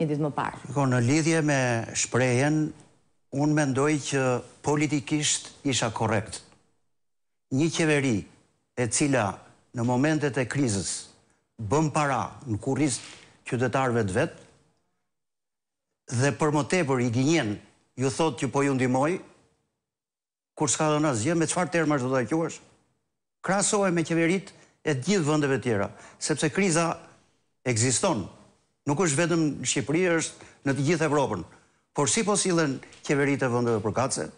një ditë më parë. në lidhje me shprejen, unë mendoj që politikisht isha korekt. Një qeveri e cila në momentet e krizës bëm para në kurist qytetarve të vetë, dhe për më tepër i gjenjen, ju thot që po ju ndimoj, kur s'ka dhe nëzje, me qëfar termë është dhe kjo është, krasohe me qeverit e gjithë vëndeve tjera, sepse kriza eksiston, nuk është vetëm Shqipëri, është në të gjithë Evropën. Por si po silën qeverit e vëndëve përkace,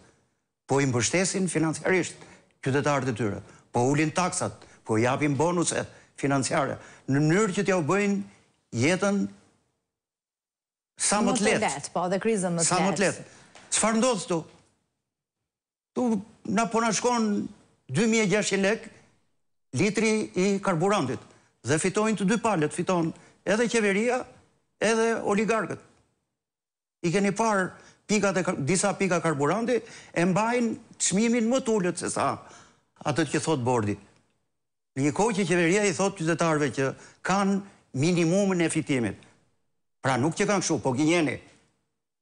po mbështesin financiarisht qytetarët e tyre, po ulin taksat, po japin bonuset financiare, në mënyrë që t'ja u bëjnë jetën sa më të letë. Po, dhe krizën më të letë. Sa më të letë. Cëfar ndodhë të? Tu, na po në shkonë 2600 lek, litri i karburantit, dhe fitojnë të dy palet, fitojnë edhe qeveria, edhe oligarkët. I keni parë pikat e, disa pika karburanti e mbajnë qmimin më të se sa atët që thotë bordi. Në një kohë që qeveria i thotë qytetarve që kanë minimumin e fitimit. Pra nuk që kanë shu, po gjenjeni.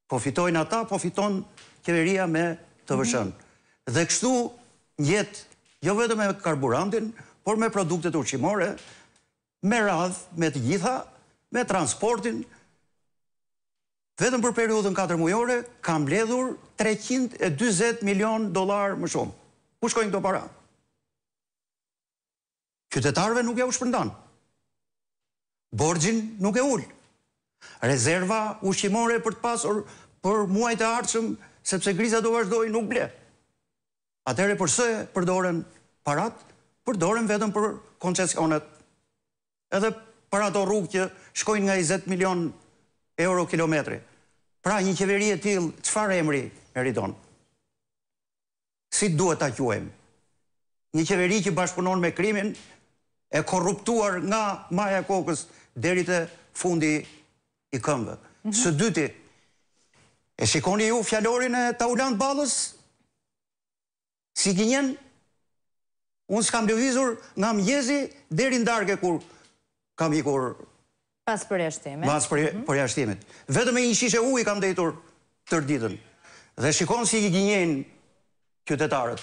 Po fitojnë ata, po fiton qeveria me të mhm. vëshën. Dhe kështu njetë jo vetëm me karburantin, por me produktet urqimore, me radhë, me të gjitha, me transportin, vetëm për periudën 4 mujore, kam bledhur 320 milion dolar më shumë. Ku shkojnë këto para? Qytetarve nuk ja u shpërndan. Borgjin nuk e ullë. Rezerva ushqimore për të pasur për muajt e ardhshëm, sepse griza do vazhdoj nuk ble. Atere përse përdoren parat, përdoren vetëm për koncesionet. Edhe për ato rrugë që shkojnë nga 20 milion euro kilometri. Pra një qeveri e tilë, qëfar e emri Meridon? Si duhet ta quajmë? Një qeveri që bashkëpunon me krimin e korruptuar nga maja kokës deri të fundi i këmbë. Mhm. Së dyti, e shikoni ju fjallorin e taulant balës, si kënjen, unë s'kam dëvizur nga mjezi deri në darke kur kam ikur... Pas për jashtimit. Pas për, mhm. për jashtimit. Vetëm me një shishe ujë kam dejtur tërditën. Dhe shikon si i gjenjen kjotetarët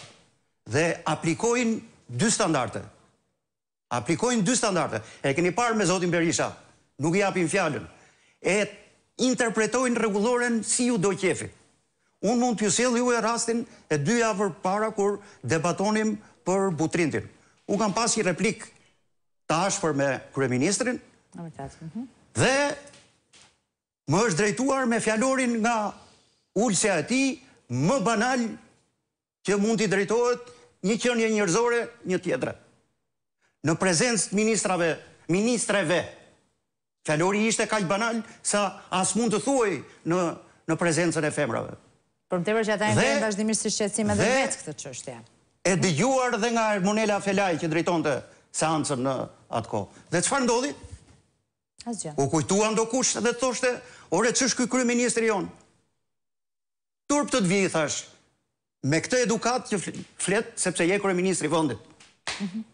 dhe aplikojnë dy standarte. Aplikojnë dy standarte. E keni parë me Zotin Berisha, nuk i apin fjallën. E interpretojnë reguloren si ju do qefi. Unë mund të jusil ju e rastin e dy javër para kur debatonim për butrintin. Unë kam pas i replikë të për me kreministrin, mhm. dhe më është drejtuar me fjallorin nga ullësja e ti, më banal që mund të drejtojt një qënje njërzore një tjetre. Në prezencë të ministrave, ministreve, fjallori ishte kaj banal sa asë mund të thuaj në prezencën e femrave. Për më të vërë që ata e në vazhdimisht të shqecime dhe vetë këtë qështja. E dëgjuar dhe nga Monela Felaj që drejton të seancën në atë kohë. Dhe qëfar ndodhi? Asgjë. U kujtua o kushtë dhe të thoshte, ore, që shkuj kërë ministri jonë? Turp të të vijë, thash, me këtë edukat që fletë, sepse je kërë ministri vëndit. Mhm.